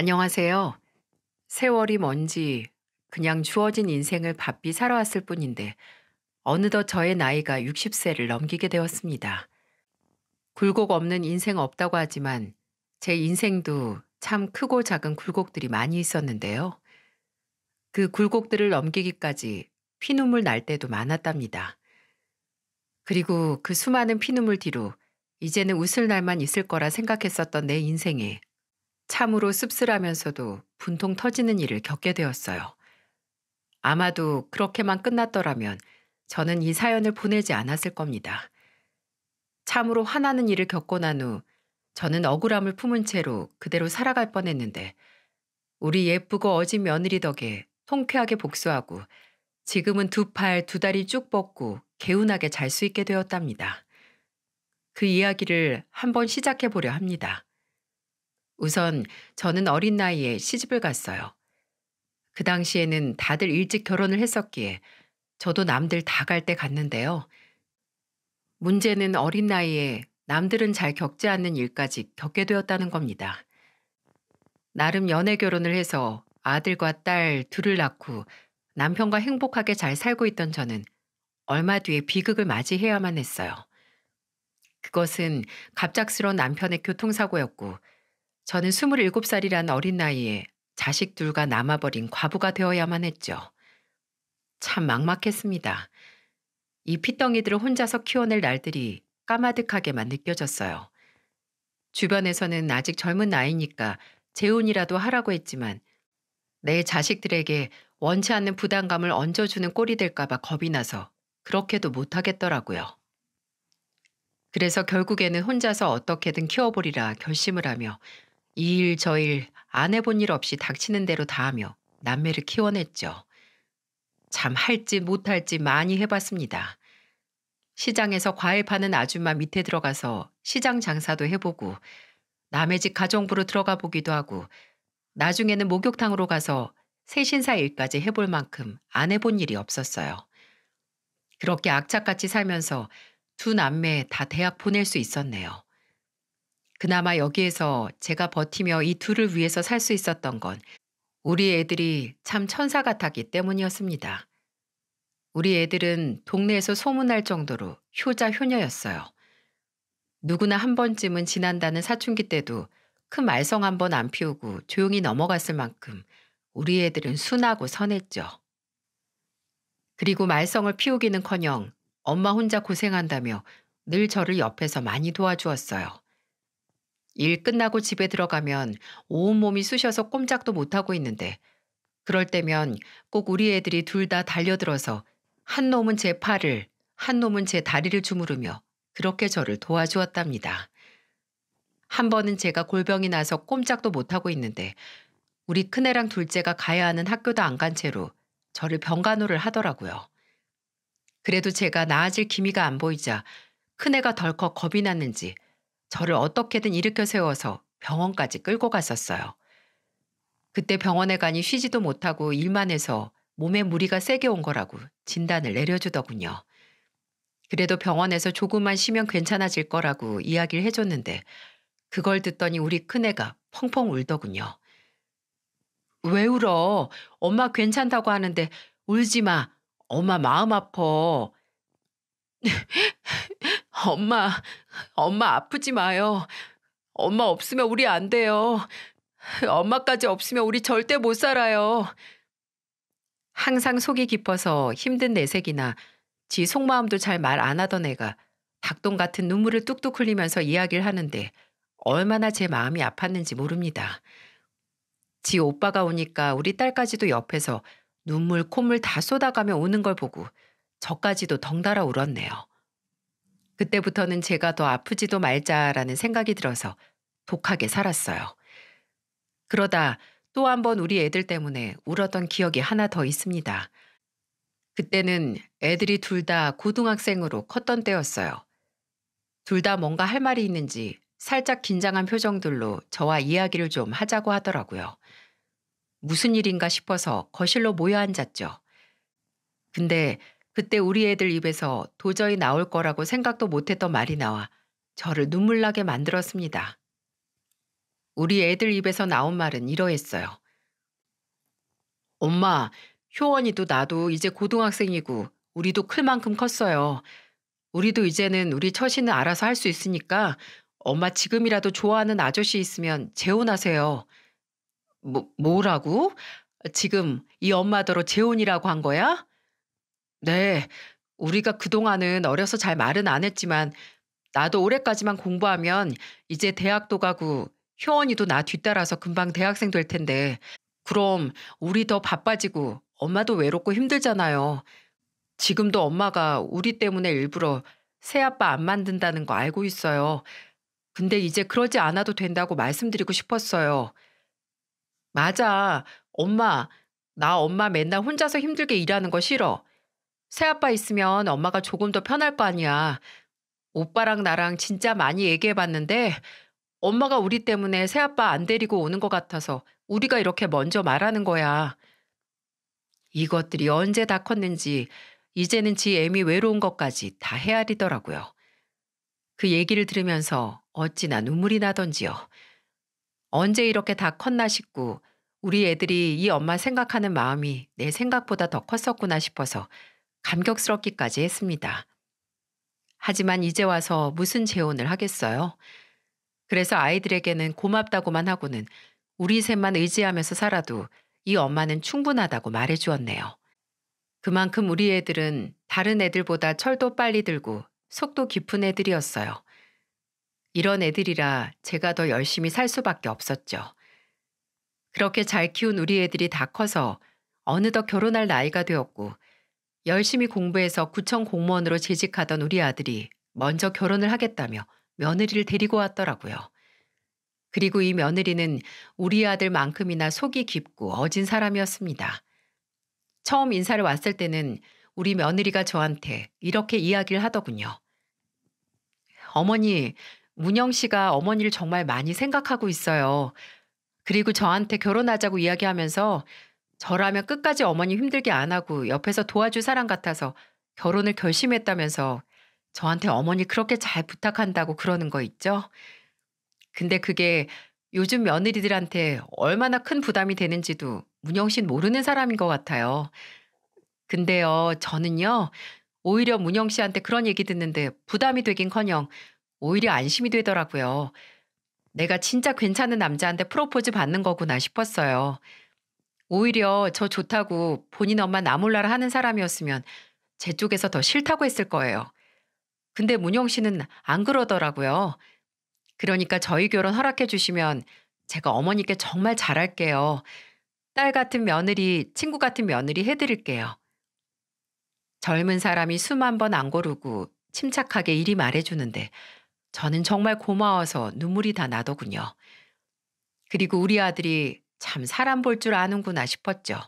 안녕하세요. 세월이 뭔지 그냥 주어진 인생을 바삐 살아왔을 뿐인데 어느덧 저의 나이가 60세를 넘기게 되었습니다. 굴곡 없는 인생 없다고 하지만 제 인생도 참 크고 작은 굴곡들이 많이 있었는데요. 그 굴곡들을 넘기기까지 피눈물 날 때도 많았답니다. 그리고 그 수많은 피눈물 뒤로 이제는 웃을 날만 있을 거라 생각했었던 내 인생에 참으로 씁쓸하면서도 분통 터지는 일을 겪게 되었어요. 아마도 그렇게만 끝났더라면 저는 이 사연을 보내지 않았을 겁니다. 참으로 화나는 일을 겪고 난 후 저는 억울함을 품은 채로 그대로 살아갈 뻔했는데 우리 예쁘고 어진 며느리 덕에 통쾌하게 복수하고 지금은 두 팔, 두 다리 쭉 뻗고 개운하게 잘 수 있게 되었답니다. 그 이야기를 한번 시작해 보려 합니다. 우선 저는 어린 나이에 시집을 갔어요. 그 당시에는 다들 일찍 결혼을 했었기에 저도 남들 다 갈 때 갔는데요. 문제는 어린 나이에 남들은 잘 겪지 않는 일까지 겪게 되었다는 겁니다. 나름 연애 결혼을 해서 아들과 딸 둘을 낳고 남편과 행복하게 잘 살고 있던 저는 얼마 뒤에 비극을 맞이해야만 했어요. 그것은 갑작스러운 남편의 교통사고였고 저는 27살이란 어린 나이에 자식 들과 남아버린 과부가 되어야만 했죠. 참 막막했습니다. 이 피덩이들을 혼자서 키워낼 날들이 까마득하게만 느껴졌어요. 주변에서는 아직 젊은 나이니까 재혼이라도 하라고 했지만 내 자식들에게 원치 않는 부담감을 얹어주는 꼴이 될까봐 겁이 나서 그렇게도 못하겠더라고요. 그래서 결국에는 혼자서 어떻게든 키워보리라 결심을 하며 이일저일안 해본 일 없이 닥치는 대로 다 하며 남매를 키워냈죠. 참 할지 못할지 많이 해봤습니다. 시장에서 과일 파는 아줌마 밑에 들어가서 시장 장사도 해보고 남의 집 가정부로 들어가 보기도 하고 나중에는 목욕탕으로 가서 새신사 일까지 해볼 만큼 안 해본 일이 없었어요. 그렇게 악착같이 살면서 두 남매 다 대학 보낼 수 있었네요. 그나마 여기에서 제가 버티며 이 둘을 위해서 살 수 있었던 건 우리 애들이 참 천사 같았기 때문이었습니다. 우리 애들은 동네에서 소문날 정도로 효자 효녀였어요. 누구나 한 번쯤은 지난다는 사춘기 때도 큰 말썽 한 번 안 피우고 조용히 넘어갔을 만큼 우리 애들은 순하고 선했죠. 그리고 말썽을 피우기는커녕 엄마 혼자 고생한다며 늘 저를 옆에서 많이 도와주었어요. 일 끝나고 집에 들어가면 온몸이 쑤셔서 꼼짝도 못하고 있는데 그럴 때면 꼭 우리 애들이 둘 다 달려들어서 한 놈은 제 팔을 한 놈은 제 다리를 주무르며 그렇게 저를 도와주었답니다. 한 번은 제가 골병이 나서 꼼짝도 못하고 있는데 우리 큰애랑 둘째가 가야 하는 학교도 안 간 채로 저를 병간호를 하더라고요. 그래도 제가 나아질 기미가 안 보이자 큰애가 덜컥 겁이 났는지 저를 어떻게든 일으켜 세워서 병원까지 끌고 갔었어요. 그때 병원에 가니 쉬지도 못하고 일만 해서 몸에 무리가 세게 온 거라고 진단을 내려주더군요. 그래도 병원에서 조금만 쉬면 괜찮아질 거라고 이야기를 해줬는데 그걸 듣더니 우리 큰애가 펑펑 울더군요. 왜 울어? 엄마 괜찮다고 하는데 울지 마. 엄마 마음 아파 엄마, 엄마 아프지 마요. 엄마 없으면 우리 안 돼요. 엄마까지 없으면 우리 절대 못 살아요. 항상 속이 깊어서 힘든 내색이나 지 속마음도 잘 말 안 하던 애가 닭똥 같은 눈물을 뚝뚝 흘리면서 이야기를 하는데 얼마나 제 마음이 아팠는지 모릅니다. 지 오빠가 오니까 우리 딸까지도 옆에서 눈물 콧물 다 쏟아가며 우는 걸 보고 저까지도 덩달아 울었네요. 그때부터는 제가 더 아프지도 말자라는 생각이 들어서 독하게 살았어요. 그러다 또 한 번 우리 애들 때문에 울었던 기억이 하나 더 있습니다. 그때는 애들이 둘 다 고등학생으로 컸던 때였어요. 둘 다 뭔가 할 말이 있는지 살짝 긴장한 표정들로 저와 이야기를 좀 하자고 하더라고요. 무슨 일인가 싶어서 거실로 모여 앉았죠. 근데 그때 우리 애들 입에서 도저히 나올 거라고 생각도 못했던 말이 나와 저를 눈물나게 만들었습니다. 우리 애들 입에서 나온 말은 이러했어요. 엄마, 효원이도 나도 이제 고등학생이고 우리도 클 만큼 컸어요. 우리도 이제는 우리 처신을 알아서 할 수 있으니까 엄마 지금이라도 좋아하는 아저씨 있으면 재혼하세요. 뭐, 뭐라고? 지금 이 엄마더러 재혼이라고 한 거야? 네. 우리가 그동안은 어려서 잘 말은 안 했지만 나도 올해까지만 공부하면 이제 대학도 가고 효원이도 나 뒤따라서 금방 대학생 될 텐데 그럼 우리 더 바빠지고 엄마도 외롭고 힘들잖아요. 지금도 엄마가 우리 때문에 일부러 새아빠 안 만든다는 거 알고 있어요. 근데 이제 그러지 않아도 된다고 말씀드리고 싶었어요. 맞아. 엄마. 나 엄마 맨날 혼자서 힘들게 일하는 거 싫어. 새아빠 있으면 엄마가 조금 더 편할 거 아니야. 오빠랑 나랑 진짜 많이 얘기해봤는데 엄마가 우리 때문에 새아빠 안 데리고 오는 것 같아서 우리가 이렇게 먼저 말하는 거야. 이것들이 언제 다 컸는지 이제는 지 애미 외로운 것까지 다 헤아리더라고요. 그 얘기를 들으면서 어찌나 눈물이 나던지요. 언제 이렇게 다 컸나 싶고 우리 애들이 이 엄마 생각하는 마음이 내 생각보다 더 컸었구나 싶어서 감격스럽기까지 했습니다. 하지만 이제 와서 무슨 재혼을 하겠어요? 그래서 아이들에게는 고맙다고만 하고는 우리 셋만 의지하면서 살아도 이 엄마는 충분하다고 말해 주었네요. 그만큼 우리 애들은 다른 애들보다 철도 빨리 들고 속도 깊은 애들이었어요. 이런 애들이라 제가 더 열심히 살 수밖에 없었죠. 그렇게 잘 키운 우리 애들이 다 커서 어느덧 결혼할 나이가 되었고 열심히 공부해서 구청 공무원으로 재직하던 우리 아들이 먼저 결혼을 하겠다며 며느리를 데리고 왔더라고요. 그리고 이 며느리는 우리 아들만큼이나 속이 깊고 어진 사람이었습니다. 처음 인사를 왔을 때는 우리 며느리가 저한테 이렇게 이야기를 하더군요. 어머니, 문영 씨가 어머니를 정말 많이 생각하고 있어요. 그리고 저한테 결혼하자고 이야기하면서 저라면 끝까지 어머니 힘들게 안 하고 옆에서 도와줄 사람 같아서 결혼을 결심했다면서 저한테 어머니 그렇게 잘 부탁한다고 그러는 거 있죠? 근데 그게 요즘 며느리들한테 얼마나 큰 부담이 되는지도 문영 씨는 모르는 사람인 것 같아요. 근데요, 저는요, 오히려 문영 씨한테 그런 얘기 듣는데 부담이 되긴 커녕 오히려 안심이 되더라고요. 내가 진짜 괜찮은 남자한테 프로포즈 받는 거구나 싶었어요. 오히려 저 좋다고 본인 엄마 나 몰라라 하는 사람이었으면 제 쪽에서 더 싫다고 했을 거예요. 근데 문용 씨는 안 그러더라고요. 그러니까 저희 결혼 허락해 주시면 제가 어머니께 정말 잘할게요. 딸 같은 며느리, 친구 같은 며느리 해드릴게요. 젊은 사람이 숨 한 번 안 고르고 침착하게 일이 말해주는데 저는 정말 고마워서 눈물이 다 나더군요. 그리고 우리 아들이 참 사람 볼 줄 아는구나 싶었죠.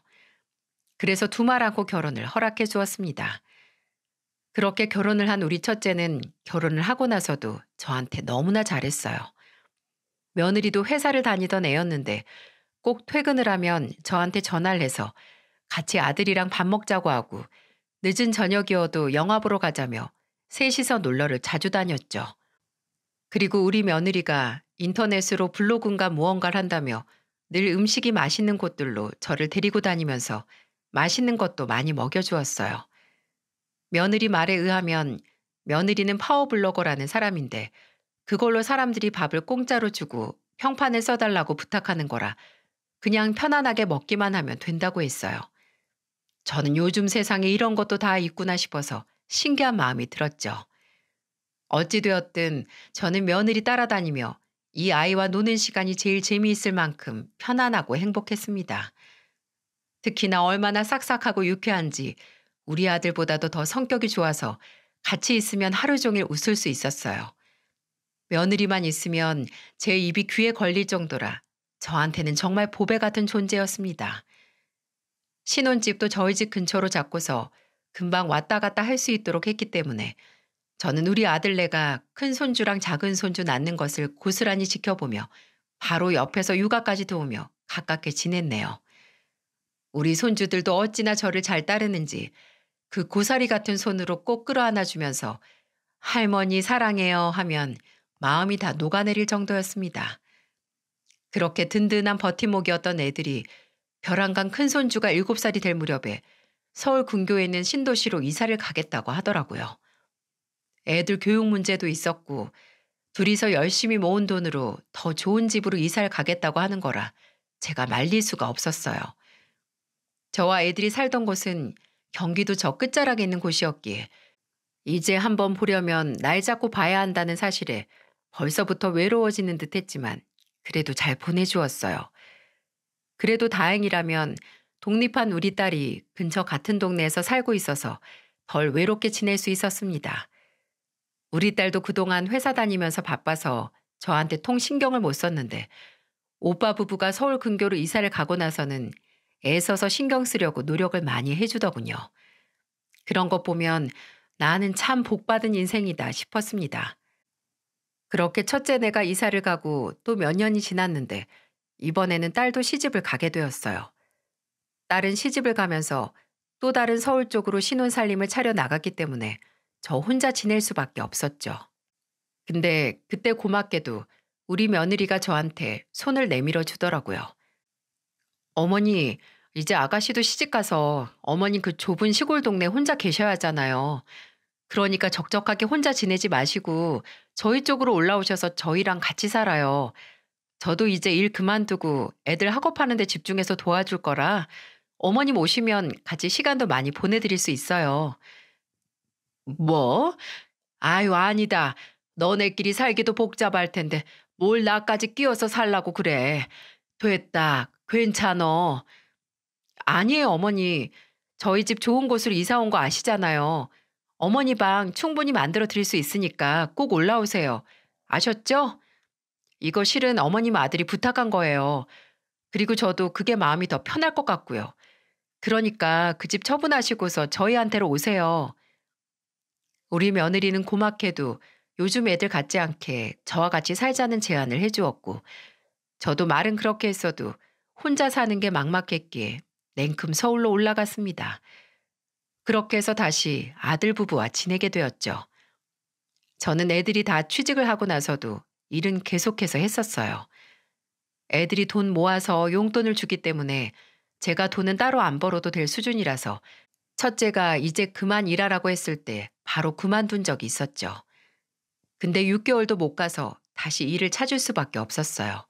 그래서 두말하고 결혼을 허락해 주었습니다. 그렇게 결혼을 한 우리 첫째는 결혼을 하고 나서도 저한테 너무나 잘했어요. 며느리도 회사를 다니던 애였는데 꼭 퇴근을 하면 저한테 전화를 해서 같이 아들이랑 밥 먹자고 하고 늦은 저녁이어도 영화 보러 가자며 셋이서 놀러를 자주 다녔죠. 그리고 우리 며느리가 인터넷으로 블로그인가 무언가를 한다며 늘 음식이 맛있는 곳들로 저를 데리고 다니면서 맛있는 것도 많이 먹여주었어요. 며느리 말에 의하면 며느리는 파워블로거라는 사람인데 그걸로 사람들이 밥을 공짜로 주고 평판을 써달라고 부탁하는 거라 그냥 편안하게 먹기만 하면 된다고 했어요. 저는 요즘 세상에 이런 것도 다 있구나 싶어서 신기한 마음이 들었죠. 어찌되었든 저는 며느리 따라다니며 이 아이와 노는 시간이 제일 재미있을 만큼 편안하고 행복했습니다. 특히나 얼마나 싹싹하고 유쾌한지 우리 아들보다도 더 성격이 좋아서 같이 있으면 하루 종일 웃을 수 있었어요. 며느리만 있으면 제 입이 귀에 걸릴 정도라 저한테는 정말 보배 같은 존재였습니다. 신혼집도 저희 집 근처로 잡고서 금방 왔다 갔다 할 수 있도록 했기 때문에 저는 우리 아들네가 큰 손주랑 작은 손주 낳는 것을 고스란히 지켜보며 바로 옆에서 육아까지 도우며 가깝게 지냈네요. 우리 손주들도 어찌나 저를 잘 따르는지 그 고사리 같은 손으로 꼭 끌어안아주면서 할머니 사랑해요 하면 마음이 다 녹아내릴 정도였습니다. 그렇게 든든한 버팀목이었던 애들이 벼랑간 큰손주가 7살이 될 무렵에 서울 근교에 있는 신도시로 이사를 가겠다고 하더라고요. 애들 교육 문제도 있었고 둘이서 열심히 모은 돈으로 더 좋은 집으로 이사를 가겠다고 하는 거라 제가 말릴 수가 없었어요. 저와 애들이 살던 곳은 경기도 저 끝자락에 있는 곳이었기에 이제 한번 보려면 날 잡고 봐야 한다는 사실에 벌써부터 외로워지는 듯 했지만 그래도 잘 보내주었어요. 그래도 다행이라면 독립한 우리 딸이 근처 같은 동네에서 살고 있어서 덜 외롭게 지낼 수 있었습니다. 우리 딸도 그동안 회사 다니면서 바빠서 저한테 통 신경을 못 썼는데 오빠 부부가 서울 근교로 이사를 가고 나서는 애써서 신경 쓰려고 노력을 많이 해주더군요. 그런 것 보면 나는 참 복받은 인생이다 싶었습니다. 그렇게 첫째 내가 이사를 가고 또 몇 년이 지났는데 이번에는 딸도 시집을 가게 되었어요. 딸은 시집을 가면서 또 다른 서울 쪽으로 신혼 살림을 차려 나갔기 때문에 저 혼자 지낼 수밖에 없었죠. 근데 그때 고맙게도 우리 며느리가 저한테 손을 내밀어 주더라고요. 어머니, 이제 아가씨도 시집가서 어머니 그 좁은 시골 동네 혼자 계셔야 하잖아요. 그러니까 적적하게 혼자 지내지 마시고 저희 쪽으로 올라오셔서 저희랑 같이 살아요. 저도 이제 일 그만두고 애들 학업하는데 집중해서 도와줄 거라 어머님 오시면 같이 시간도 많이 보내드릴 수 있어요. 뭐? 아유, 아니다. 너네끼리 살기도 복잡할 텐데 뭘 나까지 끼워서 살라고 그래. 됐다. 괜찮어. 아니에요, 어머니. 저희 집 좋은 곳으로 이사 온 거 아시잖아요. 어머니 방 충분히 만들어 드릴 수 있으니까 꼭 올라오세요. 아셨죠? 이거 실은 어머님 아들이 부탁한 거예요. 그리고 저도 그게 마음이 더 편할 것 같고요. 그러니까 그 집 처분하시고서 저희한테로 오세요. 우리 며느리는 고맙게도 요즘 애들 같지 않게 저와 같이 살자는 제안을 해주었고 저도 말은 그렇게 했어도 혼자 사는 게 막막했기에 냉큼 서울로 올라갔습니다. 그렇게 해서 다시 아들 부부와 지내게 되었죠. 저는 애들이 다 취직을 하고 나서도 일은 계속해서 했었어요. 애들이 돈 모아서 용돈을 주기 때문에 제가 돈은 따로 안 벌어도 될 수준이라서 첫째가 이제 그만 일하라고 했을 때 바로 그만둔 적이 있었죠. 근데 6개월도 못 가서 다시 일을 찾을 수밖에 없었어요.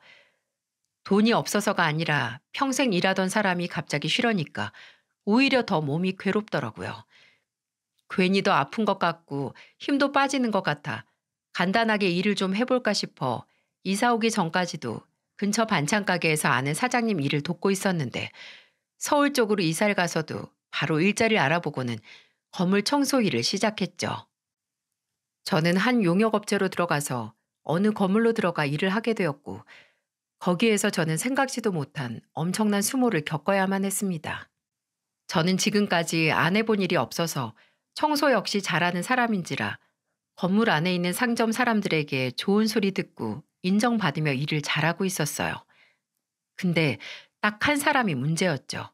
돈이 없어서가 아니라 평생 일하던 사람이 갑자기 쉬러니까 오히려 더 몸이 괴롭더라고요. 괜히 더 아픈 것 같고 힘도 빠지는 것 같아 간단하게 일을 좀 해볼까 싶어 이사 오기 전까지도 근처 반찬 가게에서 아는 사장님 일을 돕고 있었는데 서울 쪽으로 이사를 가서도 바로 일자리를 알아보고는 건물 청소 일을 시작했죠. 저는 한 용역업체로 들어가서 어느 건물로 들어가 일을 하게 되었고 거기에서 저는 생각지도 못한 엄청난 수모를 겪어야만 했습니다. 저는 지금까지 안 해본 일이 없어서 청소 역시 잘하는 사람인지라 건물 안에 있는 상점 사람들에게 좋은 소리 듣고 인정받으며 일을 잘하고 있었어요. 근데 딱 한 사람이 문제였죠.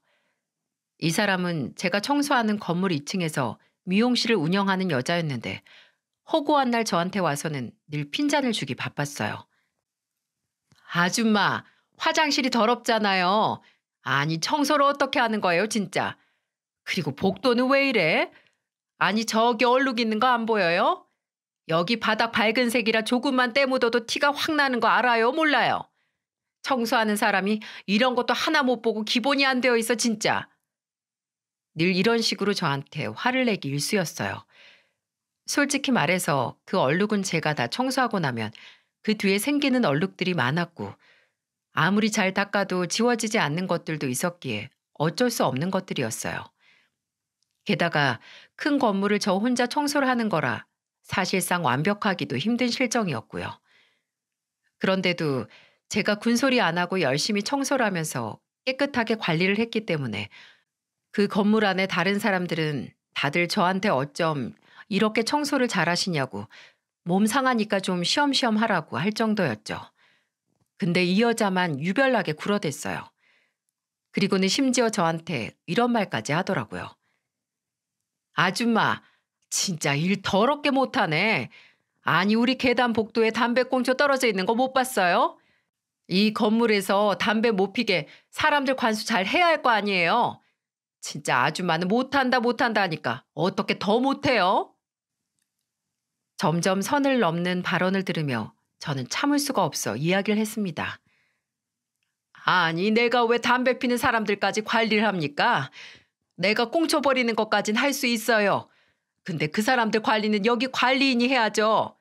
이 사람은 제가 청소하는 건물 2층에서 미용실을 운영하는 여자였는데 허구한 날 저한테 와서는 늘 핀잔을 주기 바빴어요. 아줌마, 화장실이 더럽잖아요. 아니, 청소를 어떻게 하는 거예요, 진짜? 그리고 복도는 왜 이래? 아니, 저기 얼룩 있는 거 안 보여요? 여기 바닥 밝은 색이라 조금만 때묻어도 티가 확 나는 거 알아요? 몰라요? 청소하는 사람이 이런 것도 하나 못 보고 기본이 안 되어 있어, 진짜. 늘 이런 식으로 저한테 화를 내기 일쑤였어요. 솔직히 말해서 그 얼룩은 제가 다 청소하고 나면 그 뒤에 생기는 얼룩들이 많았고 아무리 잘 닦아도 지워지지 않는 것들도 있었기에 어쩔 수 없는 것들이었어요. 게다가 큰 건물을 저 혼자 청소를 하는 거라 사실상 완벽하기도 힘든 실정이었고요. 그런데도 제가 군소리 안 하고 열심히 청소를 하면서 깨끗하게 관리를 했기 때문에 그 건물 안에 다른 사람들은 다들 저한테 어쩜 이렇게 청소를 잘하시냐고 몸 상하니까 좀 쉬엄쉬엄 하라고 할 정도였죠. 근데 이 여자만 유별나게 굴어댔어요. 그리고는 심지어 저한테 이런 말까지 하더라고요. 아줌마, 진짜 일 더럽게 못하네. 아니, 우리 계단 복도에 담배꽁초 떨어져 있는 거 못 봤어요? 이 건물에서 담배 못 피게 사람들 관수 잘 해야 할 거 아니에요. 진짜 아줌마는 못한다 못한다 하니까 어떻게 더 못해요? 점점 선을 넘는 발언을 들으며 저는 참을 수가 없어 이야기를 했습니다. 아니 내가 왜 담배 피는 사람들까지 관리를 합니까? 내가 꽁쳐버리는 것까진 할 수 있어요. 근데 그 사람들 관리는 여기 관리인이 해야죠.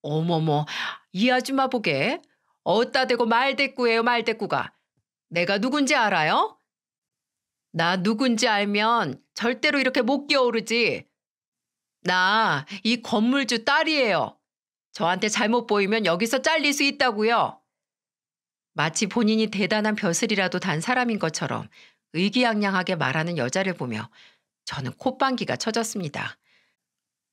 어머머 이 아줌마 보게 어따 대고 말대꾸예요 말대꾸가. 내가 누군지 알아요? 나 누군지 알면 절대로 이렇게 못 기어오르지. 나 이 건물주 딸이에요. 저한테 잘못 보이면 여기서 잘릴 수 있다고요. 마치 본인이 대단한 벼슬이라도 단 사람인 것처럼 의기양양하게 말하는 여자를 보며 저는 콧방귀가 쳐졌습니다.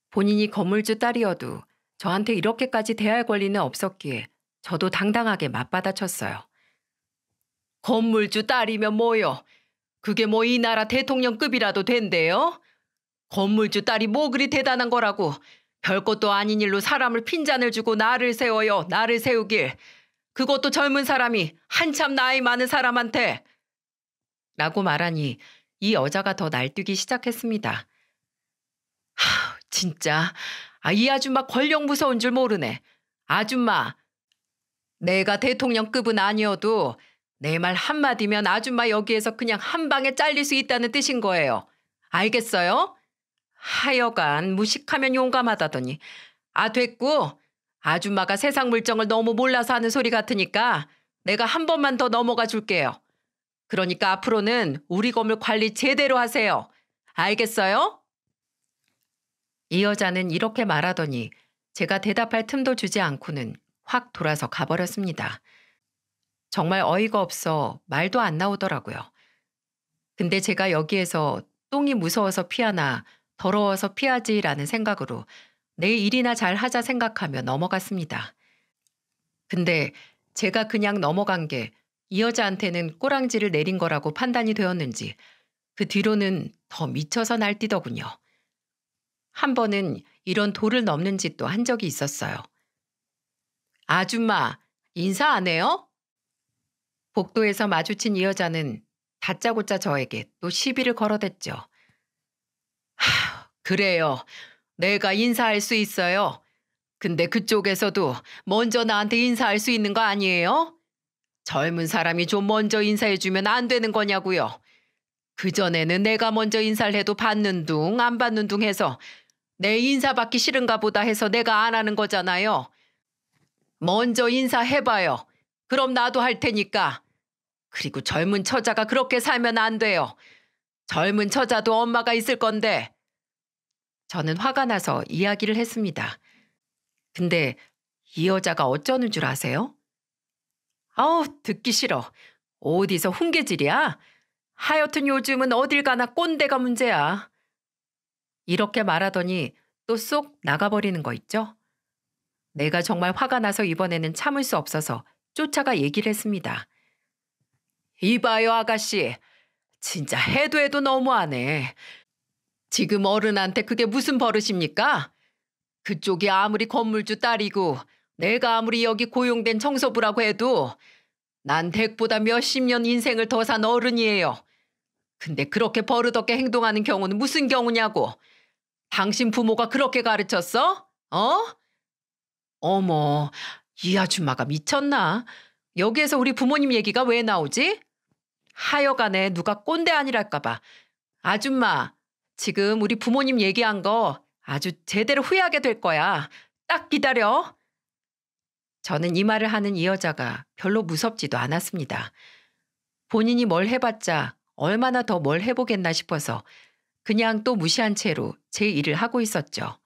본인이 건물주 딸이어도 저한테 이렇게까지 대할 권리는 없었기에 저도 당당하게 맞받아쳤어요. 건물주 딸이면 뭐요? 그게 뭐 이 나라 대통령급이라도 된대요? 건물주 딸이 뭐 그리 대단한 거라고 별것도 아닌 일로 사람을 핀잔을 주고 나를 세워요 나를 세우길 그것도 젊은 사람이 한참 나이 많은 사람한테 라고 말하니 이 여자가 더 날뛰기 시작했습니다. 하, 진짜 아, 이 아줌마 권력 무서운 줄 모르네. 아줌마 내가 대통령급은 아니어도 내말 한마디면 아줌마 여기에서 그냥 한 방에 잘릴 수 있다는 뜻인 거예요. 알겠어요? 하여간 무식하면 용감하다더니 아 됐고 아줌마가 세상 물정을 너무 몰라서 하는 소리 같으니까 내가 한 번만 더 넘어가 줄게요. 그러니까 앞으로는 우리 건물 관리 제대로 하세요. 알겠어요? 이 여자는 이렇게 말하더니 제가 대답할 틈도 주지 않고는 확 돌아서 가버렸습니다. 정말 어이가 없어 말도 안 나오더라고요. 근데 제가 여기에서 똥이 무서워서 피하나 더러워서 피하지라는 생각으로 내 일이나 잘 하자 생각하며 넘어갔습니다. 근데 제가 그냥 넘어간 게 이 여자한테는 꼬랑지를 내린 거라고 판단이 되었는지 그 뒤로는 더 미쳐서 날뛰더군요. 한 번은 이런 돌을 넘는 짓도 한 적이 있었어요. 아줌마, 인사 안 해요? 복도에서 마주친 이 여자는 다짜고짜 저에게 또 시비를 걸어댔죠. 하, 그래요. 내가 인사할 수 있어요. 근데 그쪽에서도 먼저 나한테 인사할 수 있는 거 아니에요? 젊은 사람이 좀 먼저 인사해주면 안 되는 거냐고요. 그전에는 내가 먼저 인사를 해도 받는 둥, 안 받는 둥 해서 내 인사받기 싫은가 보다 해서 내가 안 하는 거잖아요. 먼저 인사해봐요. 그럼 나도 할 테니까. 그리고 젊은 처자가 그렇게 살면 안 돼요. 젊은 처자도 엄마가 있을 건데. 저는 화가 나서 이야기를 했습니다. 근데 이 여자가 어쩌는 줄 아세요? 아우, 듣기 싫어. 어디서 훈계질이야? 하여튼 요즘은 어딜 가나 꼰대가 문제야. 이렇게 말하더니 또 쏙 나가버리는 거 있죠? 내가 정말 화가 나서 이번에는 참을 수 없어서 쫓아가 얘기를 했습니다. 이봐요, 아가씨. 진짜 해도 해도 너무하네. 지금 어른한테 그게 무슨 버릇입니까? 그쪽이 아무리 건물주 딸이고 내가 아무리 여기 고용된 청소부라고 해도 난 댁보다 몇 십 년 인생을 더 산 어른이에요. 근데 그렇게 버릇없게 행동하는 경우는 무슨 경우냐고. 당신 부모가 그렇게 가르쳤어? 어? 어머, 이 아줌마가 미쳤나? 여기에서 우리 부모님 얘기가 왜 나오지? 하여간에 누가 꼰대 아니랄까봐. 아줌마, 지금 우리 부모님 얘기한 거 아주 제대로 후회하게 될 거야. 딱 기다려. 저는 이 말을 하는 이 여자가 별로 무섭지도 않았습니다. 본인이 뭘 해봤자 얼마나 더 뭘 해보겠나 싶어서 그냥 또 무시한 채로 제 일을 하고 있었죠.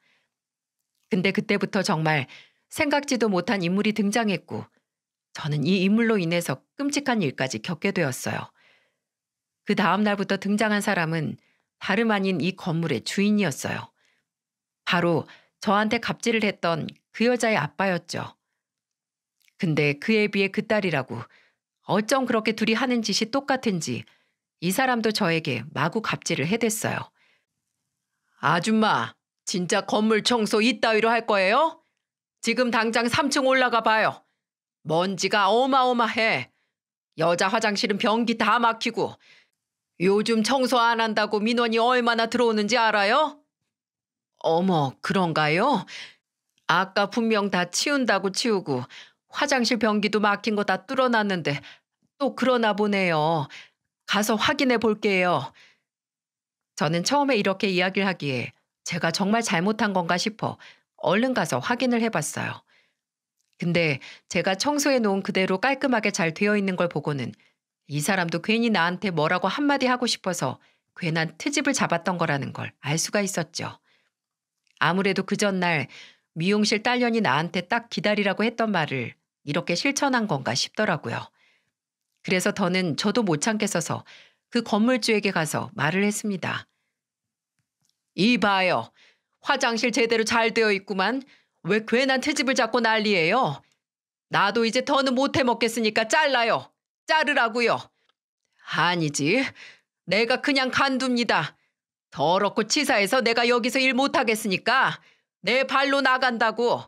근데 그때부터 정말 생각지도 못한 인물이 등장했고 저는 이 인물로 인해서 끔찍한 일까지 겪게 되었어요. 그 다음 날부터 등장한 사람은 다름 아닌 이 건물의 주인이었어요. 바로 저한테 갑질을 했던 그 여자의 아빠였죠. 근데 그에 비해 그 딸이라고 어쩜 그렇게 둘이 하는 짓이 똑같은지 이 사람도 저에게 마구 갑질을 해댔어요. 아줌마, 진짜 건물 청소 이따위로 할 거예요? 지금 당장 3층 올라가 봐요. 먼지가 어마어마해. 여자 화장실은 변기 다 막히고 요즘 청소 안 한다고 민원이 얼마나 들어오는지 알아요? 어머, 그런가요? 아까 분명 다 치운다고 치우고 화장실 변기도 막힌 거 다 뚫어놨는데 또 그러나 보네요. 가서 확인해 볼게요. 저는 처음에 이렇게 이야기를 하기에 제가 정말 잘못한 건가 싶어 얼른 가서 확인을 해봤어요. 근데 제가 청소해 놓은 그대로 깔끔하게 잘 되어 있는 걸 보고는 이 사람도 괜히 나한테 뭐라고 한마디 하고 싶어서 괜한 트집을 잡았던 거라는 걸 알 수가 있었죠. 아무래도 그 전날 미용실 딸년이 나한테 딱 기다리라고 했던 말을 이렇게 실천한 건가 싶더라고요. 그래서 더는 저도 못 참겠어서 그 건물주에게 가서 말을 했습니다. 이봐요. 화장실 제대로 잘 되어 있구만. 왜 괜한 트집을 잡고 난리예요? 나도 이제 더는 못해 먹겠으니까 잘라요. 자르라고요. 아니지. 내가 그냥 간둡니다. 더럽고 치사해서 내가 여기서 일 못하겠으니까 내 발로 나간다고.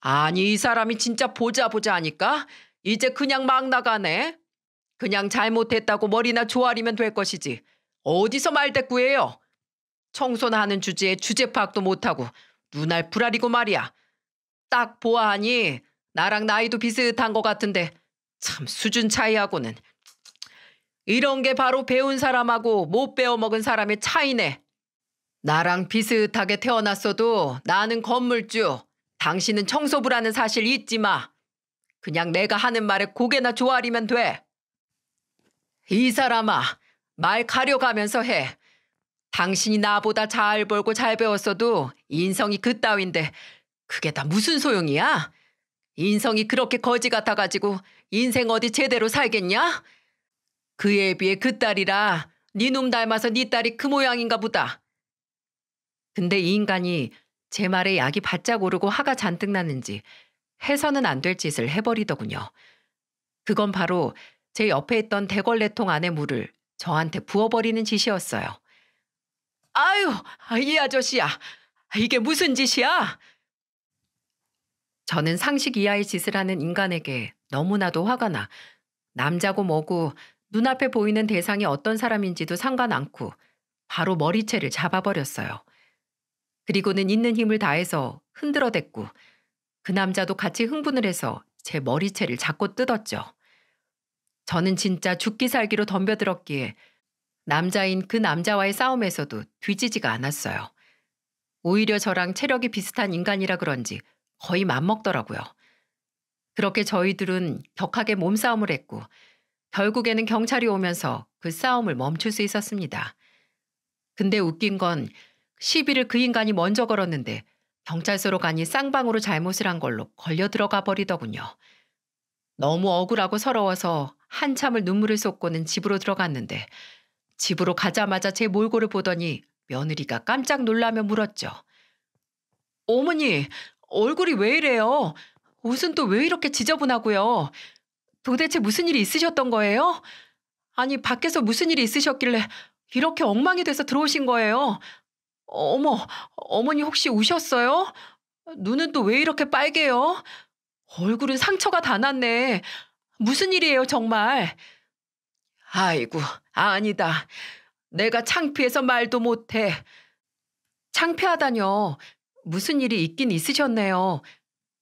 아니 이 사람이 진짜 보자 보자 하니까 이제 그냥 막 나가네. 그냥 잘못했다고 머리나 조아리면 될 것이지. 어디서 말대꾸해요. 청소나 하는 주제에 주제 파악도 못하고 눈알 부라리고 말이야. 딱 보아하니 나랑 나이도 비슷한 것 같은데 참 수준 차이하고는 이런 게 바로 배운 사람하고 못 배워먹은 사람의 차이네. 나랑 비슷하게 태어났어도 나는 건물주, 당신은 청소부라는 사실 잊지 마. 그냥 내가 하는 말에 고개나 조아리면 돼. 이 사람아, 말 가려가면서 해. 당신이 나보다 잘 벌고 잘 배웠어도 인성이 그따윈데 그게 다 무슨 소용이야? 인성이 그렇게 거지 같아가지고 인생 어디 제대로 살겠냐? 그에 비해 그 딸이라 니놈 네 닮아서 네 딸이 그 모양인가 보다. 근데 이 인간이 제 말에 약이 바짝 오르고 화가 잔뜩 났는지 해서는 안 될 짓을 해버리더군요. 그건 바로 제 옆에 있던 대걸레통 안에 물을 저한테 부어버리는 짓이었어요. 아유, 아, 이 아저씨야. 이게 무슨 짓이야? 저는 상식 이하의 짓을 하는 인간에게 너무나도 화가 나 남자고 뭐고 눈앞에 보이는 대상이 어떤 사람인지도 상관 않고 바로 머리채를 잡아버렸어요. 그리고는 있는 힘을 다해서 흔들어댔고 그 남자도 같이 흥분을 해서 제 머리채를 잡고 뜯었죠. 저는 진짜 죽기 살기로 덤벼들었기에 남자인 그 남자와의 싸움에서도 뒤지지가 않았어요. 오히려 저랑 체력이 비슷한 인간이라 그런지 거의 맞먹더라고요. 그렇게 저희들은 격하게 몸싸움을 했고 결국에는 경찰이 오면서 그 싸움을 멈출 수 있었습니다. 근데 웃긴 건 시비를 그 인간이 먼저 걸었는데 경찰서로 가니 쌍방으로 잘못을 한 걸로 걸려 들어가 버리더군요. 너무 억울하고 서러워서 한참을 눈물을 쏟고는 집으로 들어갔는데 집으로 가자마자 제 몰골을 보더니 며느리가 깜짝 놀라며 물었죠. 어머니, 얼굴이 왜 이래요? 옷은 또 왜 이렇게 지저분하고요? 도대체 무슨 일이 있으셨던 거예요? 아니, 밖에서 무슨 일이 있으셨길래 이렇게 엉망이 돼서 들어오신 거예요? 어머, 어머니 혹시 우셨어요? 눈은 또 왜 이렇게 빨개요? 얼굴은 상처가 다 났네. 무슨 일이에요, 정말? 아이고, 아니다. 내가 창피해서 말도 못해. 창피하다뇨. 무슨 일이 있긴 있으셨네요.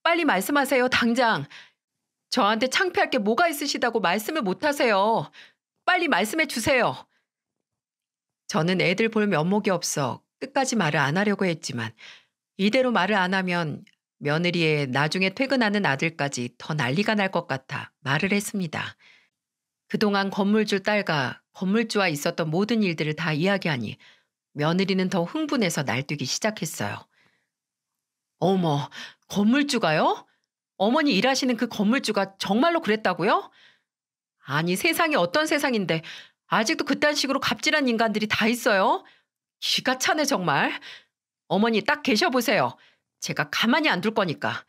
빨리 말씀하세요, 당장. 저한테 창피할 게 뭐가 있으시다고 말씀을 못하세요. 빨리 말씀해 주세요. 저는 애들 볼 면목이 없어 끝까지 말을 안 하려고 했지만 이대로 말을 안 하면 며느리의 나중에 퇴근하는 아들까지 더 난리가 날 것 같아 말을 했습니다. 그동안 건물주 딸과 건물주와 있었던 모든 일들을 다 이야기하니 며느리는 더 흥분해서 날뛰기 시작했어요. 어머, 건물주가요? 어머니 일하시는 그 건물주가 정말로 그랬다고요? 아니, 세상이 어떤 세상인데 아직도 그딴 식으로 갑질한 인간들이 다 있어요? 기가 차네, 정말. 어머니 딱 계셔보세요. 제가 가만히 안 둘 거니까.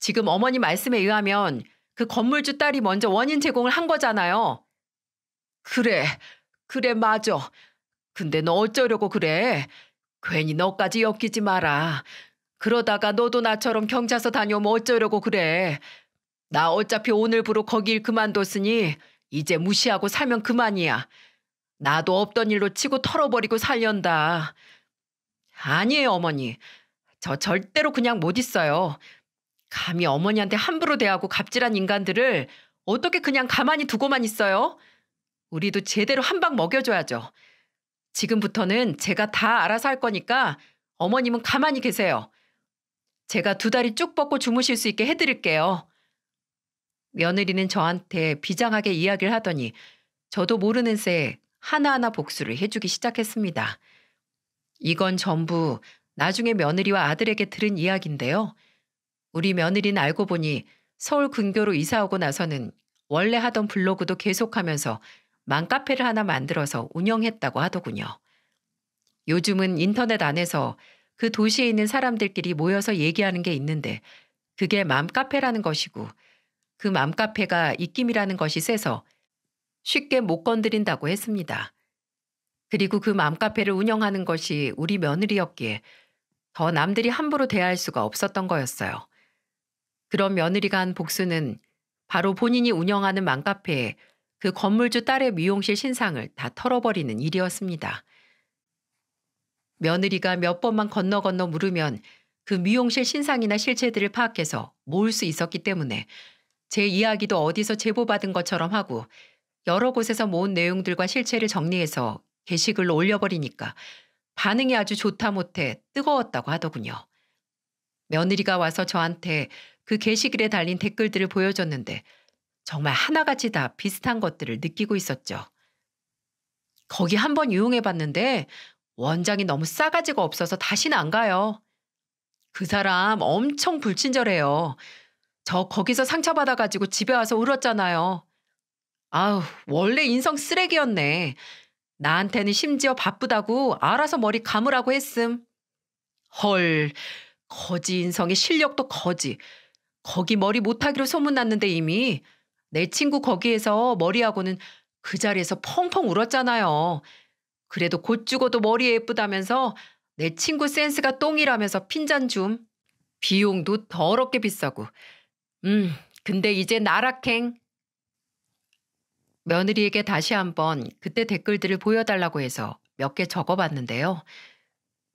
지금 어머니 말씀에 의하면 그 건물주 딸이 먼저 원인 제공을 한 거잖아요. 그래, 그래, 맞어 근데 너 어쩌려고 그래? 괜히 너까지 엮이지 마라. 그러다가 너도 나처럼 경찰서 다녀오면 어쩌려고 그래. 나 어차피 오늘부로 거길 그만뒀으니 이제 무시하고 살면 그만이야. 나도 없던 일로 치고 털어버리고 살련다. 아니에요, 어머니. 저 절대로 그냥 못 있어요. 감히 어머니한테 함부로 대하고 갑질한 인간들을 어떻게 그냥 가만히 두고만 있어요? 우리도 제대로 한 방 먹여줘야죠. 지금부터는 제가 다 알아서 할 거니까 어머님은 가만히 계세요. 제가 두 다리 쭉 뻗고 주무실 수 있게 해드릴게요. 며느리는 저한테 비장하게 이야기를 하더니 저도 모르는 새 하나하나 복수를 해주기 시작했습니다. 이건 전부 나중에 며느리와 아들에게 들은 이야기인데요. 우리 며느리는 알고 보니 서울 근교로 이사하고 나서는 원래 하던 블로그도 계속하면서 맘카페를 하나 만들어서 운영했다고 하더군요. 요즘은 인터넷 안에서 그 도시에 있는 사람들끼리 모여서 얘기하는 게 있는데 그게 맘카페라는 것이고 그 맘카페가 입김이라는 것이 세서 쉽게 못 건드린다고 했습니다. 그리고 그 맘카페를 운영하는 것이 우리 며느리였기에 더 남들이 함부로 대할 수가 없었던 거였어요. 그런 며느리가 한 복수는 바로 본인이 운영하는 맘카페에 그 건물주 딸의 미용실 신상을 다 털어버리는 일이었습니다. 며느리가 몇 번만 건너 건너 물으면 그 미용실 신상이나 실체들을 파악해서 모을 수 있었기 때문에 제 이야기도 어디서 제보받은 것처럼 하고 여러 곳에서 모은 내용들과 실체를 정리해서 게시글로 올려버리니까 반응이 아주 좋다 못해 뜨거웠다고 하더군요. 며느리가 와서 저한테 그 게시글에 달린 댓글들을 보여줬는데 정말 하나같이 다 비슷한 것들을 느끼고 있었죠. 거기 한번 이용해봤는데 원장이 너무 싸가지가 없어서 다시는 안 가요. 그 사람 엄청 불친절해요. 저 거기서 상처받아가지고 집에 와서 울었잖아요. 아우, 원래 인성 쓰레기였네. 나한테는 심지어 바쁘다고 알아서 머리 감으라고 했음. 헐, 거지 인성의 실력도 거지. 거기 머리 못하기로 소문났는데 이미 내 친구 거기에서 머리하고는 그 자리에서 펑펑 울었잖아요. 그래도 곧 죽어도 머리 예쁘다면서 내 친구 센스가 똥이라면서 핀잔 줌. 비용도 더럽게 비싸고. 음, 근데 이제 나락행. 며느리에게 다시 한번 그때 댓글들을 보여달라고 해서 몇 개 적어봤는데요.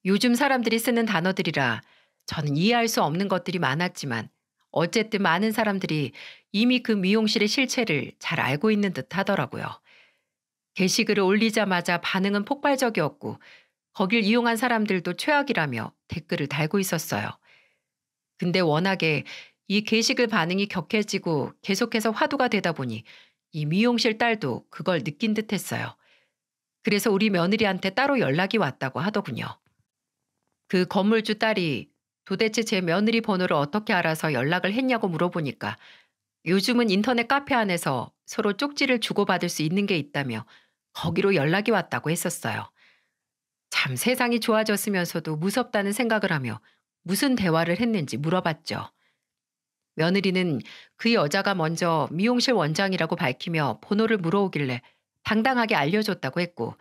요즘 사람들이 쓰는 단어들이라 저는 이해할 수 없는 것들이 많았지만 어쨌든 많은 사람들이 이미 그 미용실의 실체를 잘 알고 있는 듯 하더라고요. 게시글을 올리자마자 반응은 폭발적이었고 거길 이용한 사람들도 최악이라며 댓글을 달고 있었어요. 근데 워낙에 이 게시글 반응이 격해지고 계속해서 화두가 되다 보니 이 미용실 딸도 그걸 느낀 듯 했어요. 그래서 우리 며느리한테 따로 연락이 왔다고 하더군요. 그 건물주 딸이 도대체 제 며느리 번호를 어떻게 알아서 연락을 했냐고 물어보니까 요즘은 인터넷 카페 안에서 서로 쪽지를 주고받을 수 있는 게 있다며 거기로 연락이 왔다고 했었어요. 참 세상이 좋아졌으면서도 무섭다는 생각을 하며 무슨 대화를 했는지 물어봤죠. 며느리는 그 여자가 먼저 미용실 원장이라고 밝히며 번호를 물어오길래 당당하게 알려줬다고 했고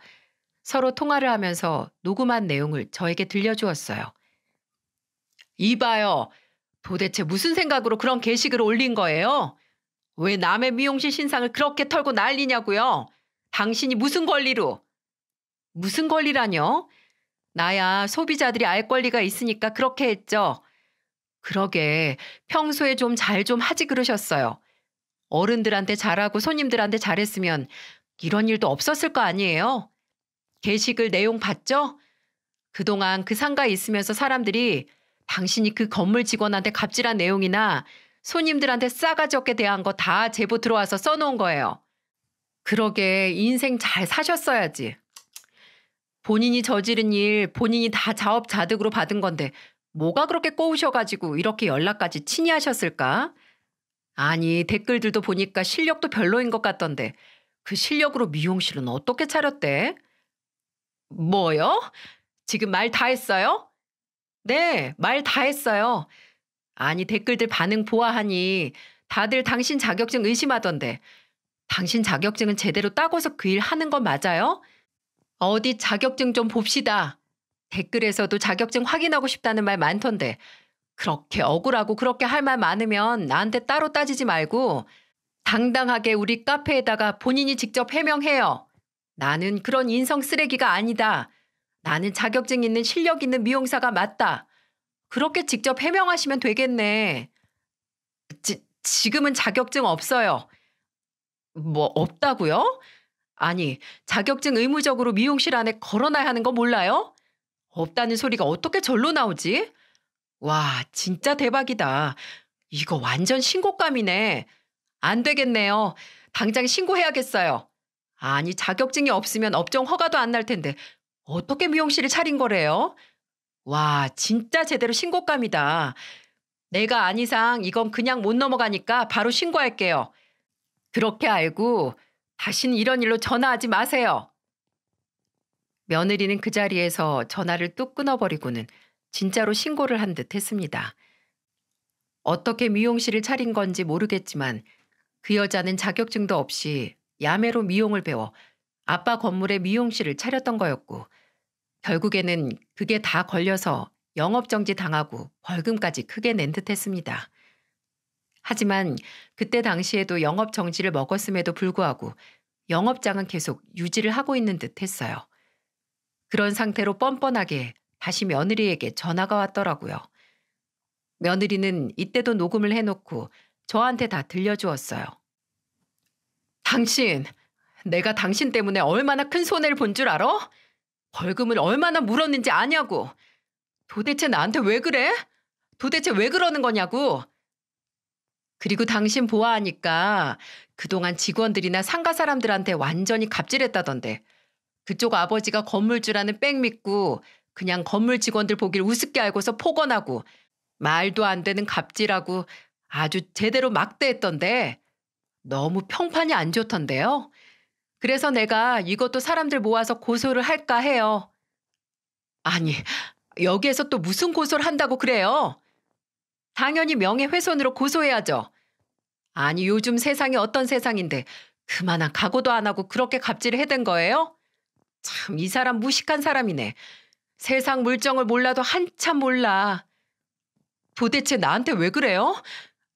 서로 통화를 하면서 녹음한 내용을 저에게 들려주었어요. 이봐요. 도대체 무슨 생각으로 그런 게시글을 올린 거예요? 왜 남의 미용실 신상을 그렇게 털고 난리냐고요? 당신이 무슨 권리로? 무슨 권리라뇨? 나야 소비자들이 알 권리가 있으니까 그렇게 했죠. 그러게 평소에 좀 잘좀 좀 하지 그러셨어요. 어른들한테 잘하고 손님들한테 잘했으면 이런 일도 없었을 거 아니에요? 게시글 내용 봤죠? 그동안 그 상가에 있으면서 사람들이 당신이 그 건물 직원한테 갑질한 내용이나 손님들한테 싸가지 없게 대한 거 다 제보 들어와서 써놓은 거예요. 그러게 인생 잘 사셨어야지. 본인이 저지른 일 본인이 다 자업자득으로 받은 건데 뭐가 그렇게 꼬우셔가지고 이렇게 연락까지 친히 하셨을까? 아니 댓글들도 보니까 실력도 별로인 것 같던데 그 실력으로 미용실은 어떻게 차렸대? 뭐요? 지금 말 다 했어요? 네, 말 다 했어요. 아니 댓글들 반응 보아하니 다들 당신 자격증 의심하던데 당신 자격증은 제대로 따고서 그 일 하는 거 맞아요? 어디 자격증 좀 봅시다. 댓글에서도 자격증 확인하고 싶다는 말 많던데 그렇게 억울하고 그렇게 할 말 많으면 나한테 따로 따지지 말고 당당하게 우리 카페에다가 본인이 직접 해명해요. 나는 그런 인성 쓰레기가 아니다. 나는 자격증 있는 실력 있는 미용사가 맞다. 그렇게 직접 해명하시면 되겠네. 지, 지금은 자격증 없어요. 뭐 없다고요? 아니, 자격증 의무적으로 미용실 안에 걸어놔야 하는 거 몰라요? 없다는 소리가 어떻게 절로 나오지? 와, 진짜 대박이다. 이거 완전 신고감이네. 안 되겠네요. 당장 신고해야겠어요. 아니, 자격증이 없으면 업종 허가도 안 날 텐데 어떻게 미용실을 차린 거래요? 와, 진짜 제대로 신고감이다. 내가 아니상 이건 그냥 못 넘어가니까 바로 신고할게요. 그렇게 알고 다신 이런 일로 전화하지 마세요. 며느리는 그 자리에서 전화를 뚝 끊어버리고는 진짜로 신고를 한 듯 했습니다. 어떻게 미용실을 차린 건지 모르겠지만 그 여자는 자격증도 없이 야매로 미용을 배워 아빠 건물에 미용실을 차렸던 거였고 결국에는 그게 다 걸려서 영업정지 당하고 벌금까지 크게 낸 듯 했습니다. 하지만 그때 당시에도 영업 정지를 먹었음에도 불구하고 영업장은 계속 유지를 하고 있는 듯 했어요. 그런 상태로 뻔뻔하게 다시 며느리에게 전화가 왔더라고요. 며느리는 이때도 녹음을 해놓고 저한테 다 들려주었어요. 당신, 내가 당신 때문에 얼마나 큰 손해를 본 줄 알아? 벌금을 얼마나 물었는지 아냐고. 도대체 나한테 왜 그래? 도대체 왜 그러는 거냐고. 그리고 당신 보아하니까 그동안 직원들이나 상가 사람들한테 완전히 갑질했다던데 그쪽 아버지가 건물주라는 뺑 믿고 그냥 건물 직원들 보길 우습게 알고서 폭언하고 말도 안 되는 갑질하고 아주 제대로 막대했던데 너무 평판이 안 좋던데요. 그래서 내가 이것도 사람들 모아서 고소를 할까 해요. 아니, 여기에서 또 무슨 고소를 한다고 그래요? 당연히 명예훼손으로 고소해야죠. 아니 요즘 세상이 어떤 세상인데 그만한 각오도 안 하고 그렇게 갑질을 해댄 거예요? 참 이 사람 무식한 사람이네. 세상 물정을 몰라도 한참 몰라. 도대체 나한테 왜 그래요?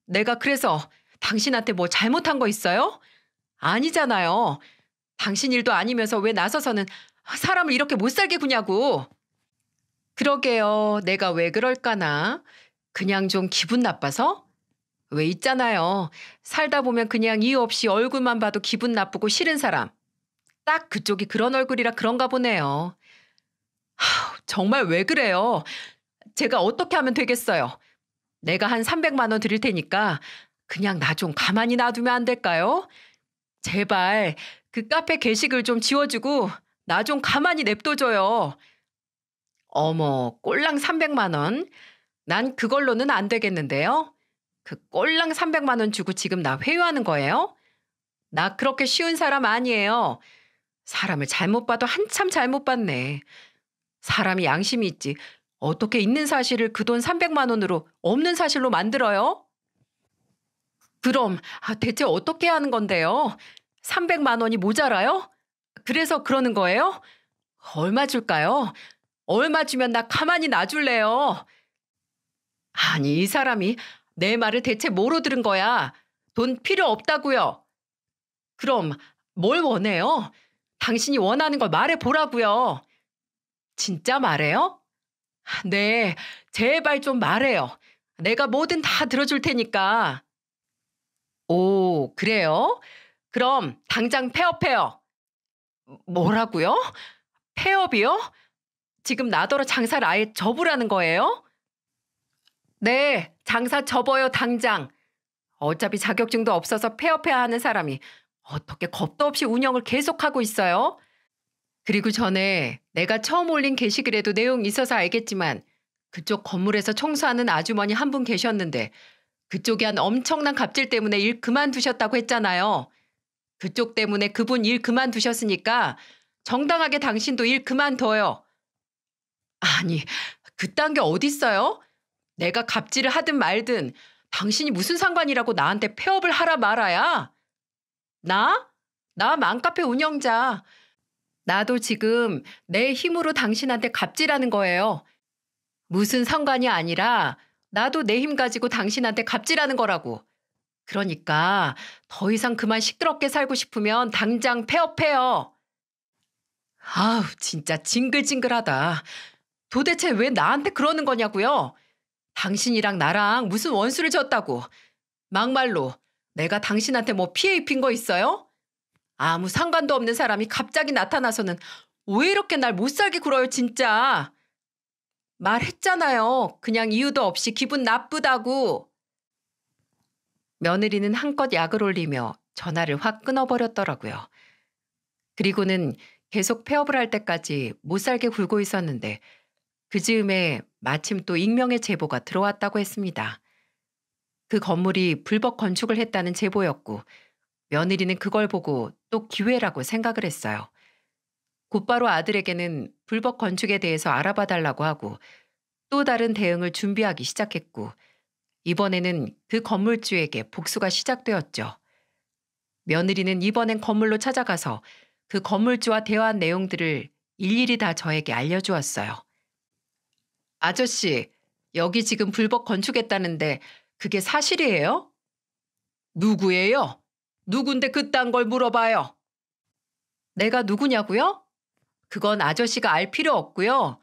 내가 그래서 당신한테 뭐 잘못한 거 있어요? 아니잖아요. 당신 일도 아니면서 왜 나서서는 사람을 이렇게 못 살게 구냐고. 그러게요. 내가 왜 그럴까나. 그냥 좀 기분 나빠서? 왜 있잖아요. 살다 보면 그냥 이유 없이 얼굴만 봐도 기분 나쁘고 싫은 사람. 딱 그쪽이 그런 얼굴이라 그런가 보네요. 하, 정말 왜 그래요? 제가 어떻게 하면 되겠어요? 내가 한 300만 원 드릴 테니까 그냥 나 좀 가만히 놔두면 안 될까요? 제발 그 카페 게시글 좀 지워주고 나 좀 가만히 냅둬줘요. 어머, 꼴랑 300만 원. 난 그걸로는 안 되겠는데요. 그 꼴랑 300만 원 주고 지금 나 회유하는 거예요? 나 그렇게 쉬운 사람 아니에요. 사람을 잘못 봐도 한참 잘못 봤네. 사람이 양심이 있지. 어떻게 있는 사실을 그 돈 300만 원으로 없는 사실로 만들어요? 그럼 아, 대체 어떻게 하는 건데요? 300만 원이 모자라요? 그래서 그러는 거예요? 얼마 줄까요? 얼마 주면 나 가만히 놔줄래요? 아니, 이 사람이 내 말을 대체 뭐로 들은 거야? 돈 필요 없다고요. 그럼 뭘 원해요? 당신이 원하는 걸 말해 보라고요. 진짜 말해요? 네, 제발 좀 말해요. 내가 뭐든 다 들어줄 테니까. 오, 그래요? 그럼 당장 폐업해요. 뭐라고요? 폐업이요? 지금 나더러 장사를 아예 접으라는 거예요? 네, 장사 접어요, 당장. 어차피 자격증도 없어서 폐업해야 하는 사람이 어떻게 겁도 없이 운영을 계속하고 있어요? 그리고 전에 내가 처음 올린 게시글에도 내용이 있어서 알겠지만 그쪽 건물에서 청소하는 아주머니 한 분 계셨는데 그쪽이 한 엄청난 갑질 때문에 일 그만두셨다고 했잖아요. 그쪽 때문에 그분 일 그만두셨으니까 정당하게 당신도 일 그만둬요. 아니, 그딴 게 어딨어요? 내가 갑질을 하든 말든 당신이 무슨 상관이라고 나한테 폐업을 하라 말아야? 나? 나 맘카페 운영자. 나도 지금 내 힘으로 당신한테 갑질하는 거예요. 무슨 상관이 아니라 나도 내 힘 가지고 당신한테 갑질하는 거라고. 그러니까 더 이상 그만 시끄럽게 살고 싶으면 당장 폐업해요. 아우, 진짜 징글징글하다. 도대체 왜 나한테 그러는 거냐고요? 당신이랑 나랑 무슨 원수를 졌다고. 막말로 내가 당신한테 뭐 피해 입힌 거 있어요? 아무 상관도 없는 사람이 갑자기 나타나서는 왜 이렇게 날 못 살게 굴어요 진짜. 말했잖아요. 그냥 이유도 없이 기분 나쁘다고. 며느리는 한껏 약을 올리며 전화를 확 끊어버렸더라고요. 그리고는 계속 폐업을 할 때까지 못 살게 굴고 있었는데 그 즈음에 마침 또 익명의 제보가 들어왔다고 했습니다. 그 건물이 불법 건축을 했다는 제보였고 며느리는 그걸 보고 또 기회라고 생각을 했어요. 곧바로 아들에게는 불법 건축에 대해서 알아봐 달라고 하고 또 다른 대응을 준비하기 시작했고 이번에는 그 건물주에게 복수가 시작되었죠. 며느리는 이번엔 건물로 찾아가서 그 건물주와 대화한 내용들을 일일이 다 저에게 알려주었어요. 아저씨, 여기 지금 불법 건축했다는데 그게 사실이에요? 누구예요? 누군데 그딴 걸 물어봐요. 내가 누구냐고요? 그건 아저씨가 알 필요 없고요.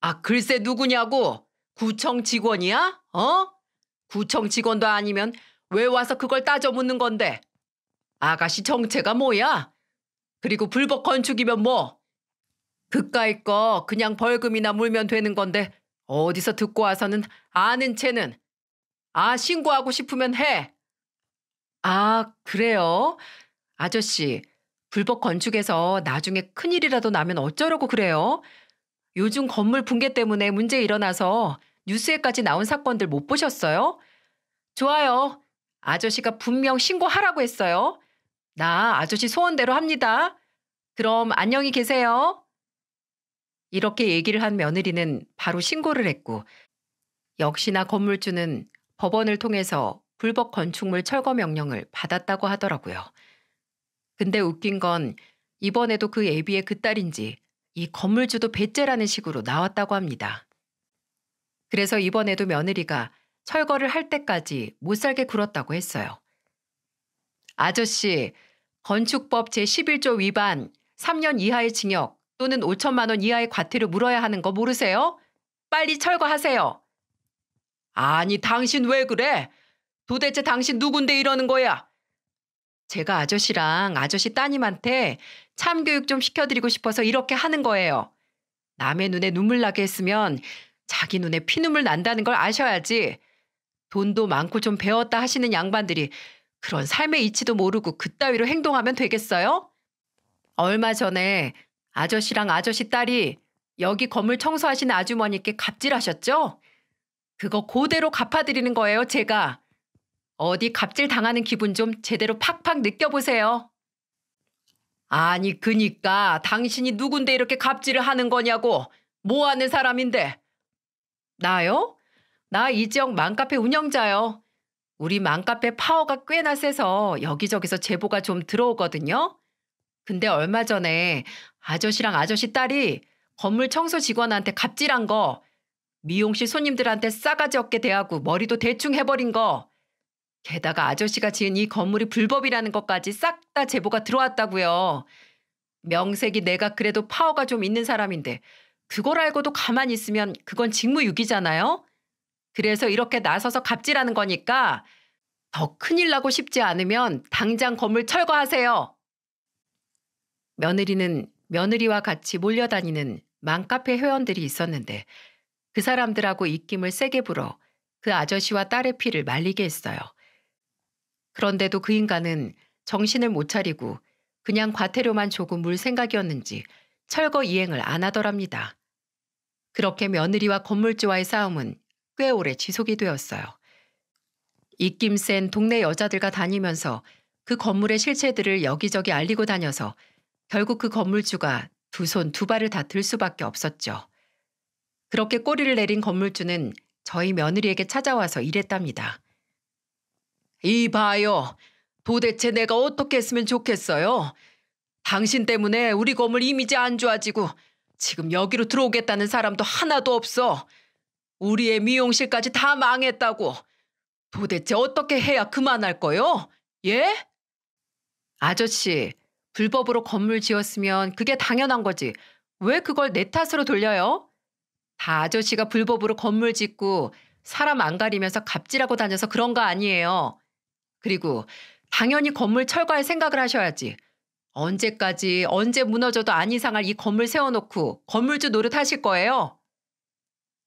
아 글쎄 누구냐고? 구청 직원이야? 어? 구청 직원도 아니면 왜 와서 그걸 따져 묻는 건데? 아가씨 정체가 뭐야? 그리고 불법 건축이면 뭐? 그까이 거 그냥 벌금이나 물면 되는 건데 어디서 듣고 와서는 아는 채는 아 신고하고 싶으면 해. 아 그래요? 아저씨 불법 건축에서 나중에 큰일이라도 나면 어쩌려고 그래요? 요즘 건물 붕괴 때문에 문제 일어나서 뉴스에까지 나온 사건들 못 보셨어요? 좋아요. 아저씨가 분명 신고하라고 했어요. 나 아저씨 소원대로 합니다. 그럼 안녕히 계세요. 이렇게 얘기를 한 며느리는 바로 신고를 했고 역시나 건물주는 법원을 통해서 불법 건축물 철거 명령을 받았다고 하더라고요. 근데 웃긴 건 이번에도 그 애비의 그 딸인지 이 건물주도 배째라는 식으로 나왔다고 합니다. 그래서 이번에도 며느리가 철거를 할 때까지 못 살게 굴었다고 했어요. 아저씨, 건축법 제11조 위반, 3년 이하의 징역, 또는 5천만 원 이하의 과태료 물어야 하는 거 모르세요? 빨리 철거하세요. 아니, 당신 왜 그래? 도대체 당신 누군데 이러는 거야? 제가 아저씨랑 아저씨 따님한테 참교육 좀 시켜드리고 싶어서 이렇게 하는 거예요. 남의 눈에 눈물 나게 했으면 자기 눈에 피눈물 난다는 걸 아셔야지. 돈도 많고 좀 배웠다 하시는 양반들이 그런 삶의 이치도 모르고 그따위로 행동하면 되겠어요? 얼마 전에 아저씨랑 아저씨 딸이 여기 건물 청소하신 아주머니께 갑질하셨죠? 그거 그대로 갚아드리는 거예요, 제가. 어디 갑질 당하는 기분 좀 제대로 팍팍 느껴보세요. 아니, 그니까 당신이 누군데 이렇게 갑질을 하는 거냐고. 뭐 하는 사람인데? 나요? 나 이 지역 맘카페 운영자요. 우리 맘카페 파워가 꽤나 세서 여기저기서 제보가 좀 들어오거든요. 근데 얼마 전에 아저씨랑 아저씨 딸이 건물 청소 직원한테 갑질한 거, 미용실 손님들한테 싸가지 없게 대하고 머리도 대충 해버린 거, 게다가 아저씨가 지은 이 건물이 불법이라는 것까지 싹 다 제보가 들어왔다고요. 명색이 내가 그래도 파워가 좀 있는 사람인데 그걸 알고도 가만히 있으면 그건 직무유기잖아요. 그래서 이렇게 나서서 갑질하는 거니까 더 큰일 나고 싶지 않으면 당장 건물 철거하세요. 며느리는 며느리와 같이 몰려다니는 맘카페 회원들이 있었는데 그 사람들하고 입김을 세게 불어 그 아저씨와 딸의 피를 말리게 했어요. 그런데도 그 인간은 정신을 못 차리고 그냥 과태료만 조금 물 생각이었는지 철거 이행을 안 하더랍니다. 그렇게 며느리와 건물주와의 싸움은 꽤 오래 지속이 되었어요. 입김 센 동네 여자들과 다니면서 그 건물의 실체들을 여기저기 알리고 다녀서 결국 그 건물주가 두 손 두 발을 다 들 수밖에 없었죠. 그렇게 꼬리를 내린 건물주는 저희 며느리에게 찾아와서 이랬답니다. 이봐요. 도대체 내가 어떻게 했으면 좋겠어요? 당신 때문에 우리 건물 이미지 안 좋아지고 지금 여기로 들어오겠다는 사람도 하나도 없어. 우리의 미용실까지 다 망했다고. 도대체 어떻게 해야 그만할 거요? 예? 아저씨, 불법으로 건물 지었으면 그게 당연한 거지. 왜 그걸 내 탓으로 돌려요? 다 아저씨가 불법으로 건물 짓고 사람 안 가리면서 갑질하고 다녀서 그런 거 아니에요. 그리고 당연히 건물 철거할 생각을 하셔야지. 언제까지 언제 무너져도 안 이상할 이 건물 세워놓고 건물주 노릇 하실 거예요?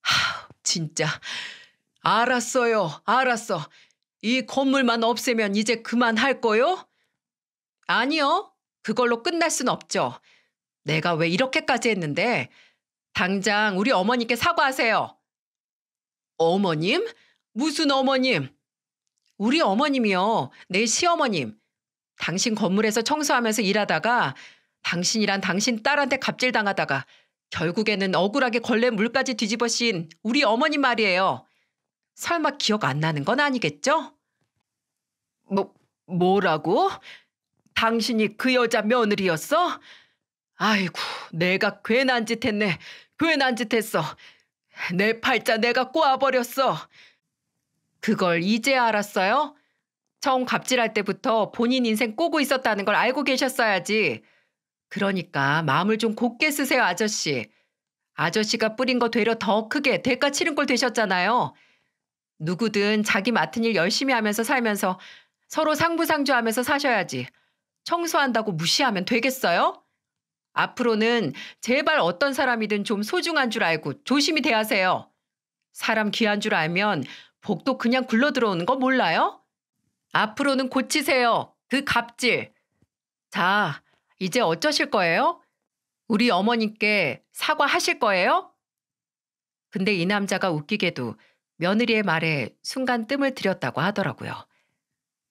하, 진짜. 알았어요. 알았어. 이 건물만 없애면 이제 그만할 거요? 아니요. 그걸로 끝날 순 없죠. 내가 왜 이렇게까지 했는데 당장 우리 어머니께 사과하세요. 어머님? 무슨 어머님? 우리 어머님이요. 내 시어머님. 당신 건물에서 청소하면서 일하다가 당신이란 당신 딸한테 갑질당하다가 결국에는 억울하게 걸레 물까지 뒤집어 씌인 우리 어머님 말이에요. 설마 기억 안 나는 건 아니겠죠? 뭐, 뭐라고? 당신이 그 여자 며느리였어? 아이고, 내가 괜한 짓 했네. 괜한 짓 했어. 내 팔자 내가 꼬아버렸어. 그걸 이제 알았어요? 처음 갑질할 때부터 본인 인생 꼬고 있었다는 걸 알고 계셨어야지. 그러니까 마음을 좀 곱게 쓰세요, 아저씨. 아저씨가 뿌린 거 되려 더 크게 대가 치른 걸 되셨잖아요. 누구든 자기 맡은 일 열심히 하면서 살면서 서로 상부상조하면서 사셔야지. 청소한다고 무시하면 되겠어요? 앞으로는 제발 어떤 사람이든 좀 소중한 줄 알고 조심히 대하세요. 사람 귀한 줄 알면 복도 그냥 굴러 들어오는 거 몰라요? 앞으로는 고치세요. 그 갑질. 자, 이제 어쩌실 거예요? 우리 어머님께 사과하실 거예요? 근데 이 남자가 웃기게도 며느리의 말에 순간 뜸을 들였다고 하더라고요.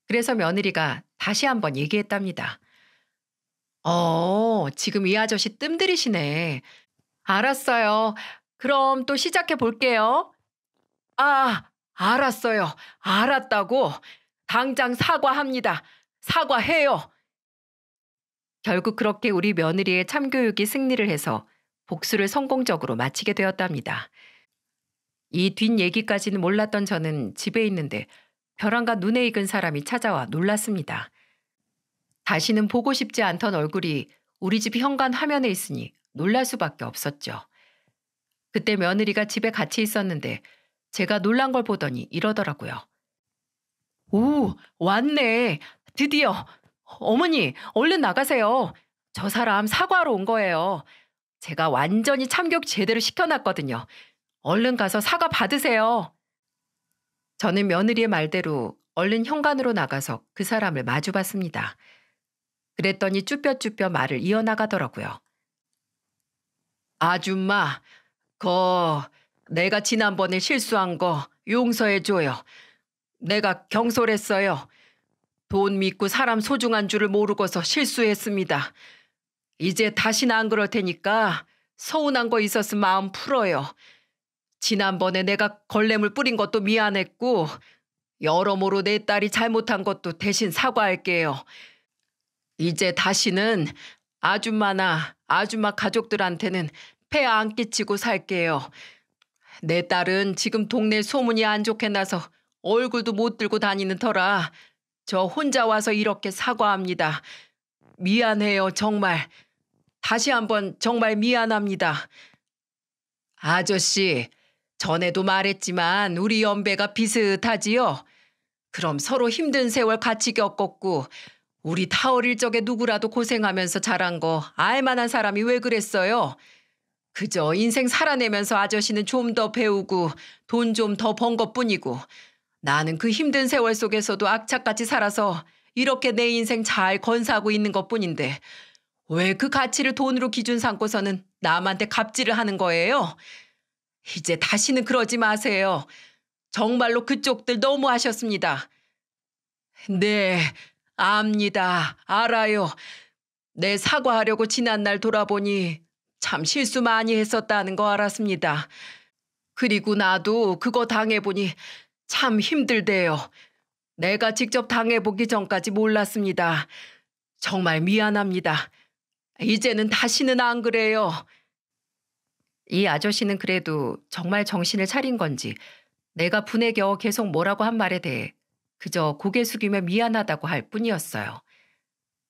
그래서 며느리가 다시 한번 얘기했답니다. 어, 지금 이 아저씨 뜸들이시네. 알았어요. 그럼 또 시작해 볼게요. 아, 알았어요. 알았다고. 당장 사과합니다. 사과해요. 결국 그렇게 우리 며느리의 참교육이 승리를 해서 복수를 성공적으로 마치게 되었답니다. 이 뒷얘기까지는 몰랐던 저는 집에 있는데 벼랑과 눈에 익은 사람이 찾아와 놀랐습니다. 다시는 보고 싶지 않던 얼굴이 우리 집 현관 화면에 있으니 놀랄 수밖에 없었죠. 그때 며느리가 집에 같이 있었는데 제가 놀란 걸 보더니 이러더라고요. 오, 왔네. 드디어. 어머니, 얼른 나가세요. 저 사람 사과하러 온 거예요. 제가 완전히 참격 제대로 시켜놨거든요. 얼른 가서 사과 받으세요. 저는 며느리의 말대로 얼른 현관으로 나가서 그 사람을 마주봤습니다. 그랬더니 쭈뼛쭈뼛 말을 이어나가더라고요. 아줌마, 거 내가 지난번에 실수한 거 용서해줘요. 내가 경솔했어요. 돈 믿고 사람 소중한 줄을 모르고서 실수했습니다. 이제 다시는 안 그럴 테니까 서운한 거있었으 마음 풀어요. 지난번에 내가 걸레물 뿌린 것도 미안했고 여러모로 내 딸이 잘못한 것도 대신 사과할게요. 이제 다시는 아줌마나 아줌마 가족들한테는 폐 안 끼치고 살게요. 내 딸은 지금 동네 소문이 안 좋게 나서 얼굴도 못 들고 다니는 터라 저 혼자 와서 이렇게 사과합니다. 미안해요, 정말. 다시 한번 정말 미안합니다. 아저씨, 전에도 말했지만 우리 연배가 비슷하지요. 그럼 서로 힘든 세월 같이 겪었고 우리 타 어릴 적에 누구라도 고생하면서 자란 거 알만한 사람이 왜 그랬어요? 그저 인생 살아내면서 아저씨는 좀 더 배우고 돈 좀 더 번 것뿐이고 나는 그 힘든 세월 속에서도 악착같이 살아서 이렇게 내 인생 잘 건사하고 있는 것뿐인데 왜 그 가치를 돈으로 기준 삼고서는 남한테 갑질을 하는 거예요? 이제 다시는 그러지 마세요. 정말로 그쪽들 너무하셨습니다. 네, 압니다. 알아요. 내 사과하려고 지난 날 돌아보니 참 실수 많이 했었다는 거 알았습니다. 그리고 나도 그거 당해보니 참 힘들대요. 내가 직접 당해보기 전까지 몰랐습니다. 정말 미안합니다. 이제는 다시는 안 그래요. 이 아저씨는 그래도 정말 정신을 차린 건지 내가 분에 겨워 계속 뭐라고 한 말에 대해 그저 고개 숙이며 미안하다고 할 뿐이었어요.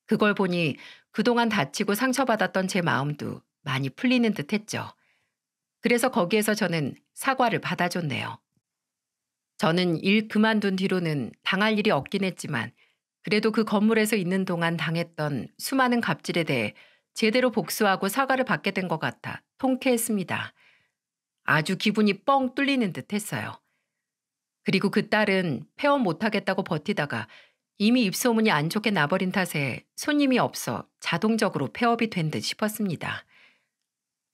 그걸 보니 그동안 다치고 상처받았던 제 마음도 많이 풀리는 듯 했죠. 그래서 거기에서 저는 사과를 받아줬네요. 저는 일 그만둔 뒤로는 당할 일이 없긴 했지만 그래도 그 건물에서 있는 동안 당했던 수많은 갑질에 대해 제대로 복수하고 사과를 받게 된 것 같아 통쾌했습니다. 아주 기분이 뻥 뚫리는 듯 했어요. 그리고 그 딸은 폐원 못하겠다고 버티다가 이미 입소문이 안 좋게 나버린 탓에 손님이 없어 자동적으로 폐업이 된 듯 싶었습니다.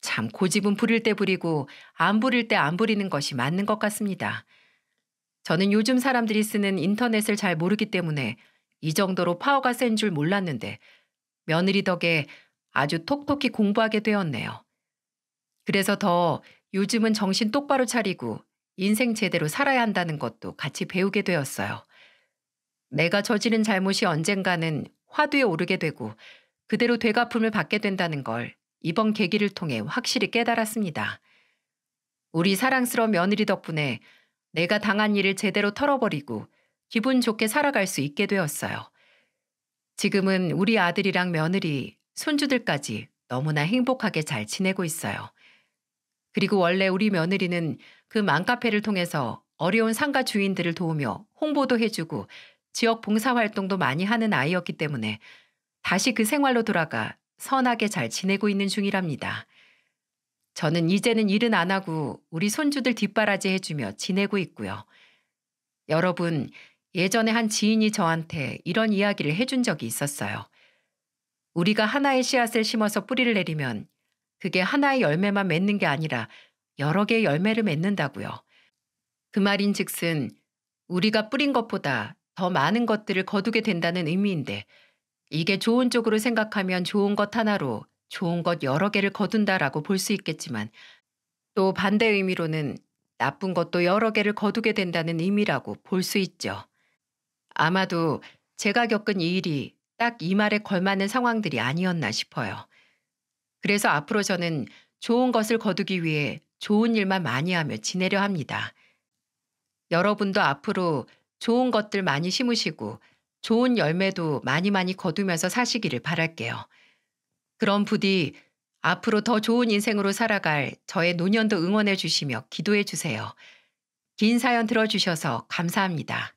참 고집은 부릴 때 부리고 안 부릴 때 안 부리는 것이 맞는 것 같습니다. 저는 요즘 사람들이 쓰는 인터넷을 잘 모르기 때문에 이 정도로 파워가 센 줄 몰랐는데 며느리 덕에 아주 톡톡히 공부하게 되었네요. 그래서 더 요즘은 정신 똑바로 차리고 인생 제대로 살아야 한다는 것도 같이 배우게 되었어요. 내가 저지른 잘못이 언젠가는 화두에 오르게 되고 그대로 되갚음을 받게 된다는 걸 이번 계기를 통해 확실히 깨달았습니다. 우리 사랑스러운 며느리 덕분에 내가 당한 일을 제대로 털어버리고 기분 좋게 살아갈 수 있게 되었어요. 지금은 우리 아들이랑 며느리 손주들까지 너무나 행복하게 잘 지내고 있어요. 그리고 원래 우리 며느리는 그 맘카페를 통해서 어려운 상가 주인들을 도우며 홍보도 해주고 지역 봉사활동도 많이 하는 아이였기 때문에 다시 그 생활로 돌아가 선하게 잘 지내고 있는 중이랍니다. 저는 이제는 일은 안 하고 우리 손주들 뒷바라지 해주며 지내고 있고요. 여러분, 예전에 한 지인이 저한테 이런 이야기를 해준 적이 있었어요. 우리가 하나의 씨앗을 심어서 뿌리를 내리면 그게 하나의 열매만 맺는 게 아니라 여러 개의 열매를 맺는다고요. 그 말인 즉슨 우리가 뿌린 것보다 더 많은 것들을 거두게 된다는 의미인데 이게 좋은 쪽으로 생각하면 좋은 것 하나로 좋은 것 여러 개를 거둔다라고 볼 수 있겠지만 또 반대 의미로는 나쁜 것도 여러 개를 거두게 된다는 의미라고 볼 수 있죠. 아마도 제가 겪은 이 일이 딱이 말에 걸맞는 상황들이 아니었나 싶어요. 그래서 앞으로 저는 좋은 것을 거두기 위해 좋은 일만 많이 하며 지내려 합니다. 여러분도 앞으로 좋은 것들 많이 심으시고 좋은 열매도 많이 많이 거두면서 사시기를 바랄게요. 그럼 부디 앞으로 더 좋은 인생으로 살아갈 저의 노년도 응원해 주시며 기도해 주세요. 긴 사연 들어주셔서 감사합니다.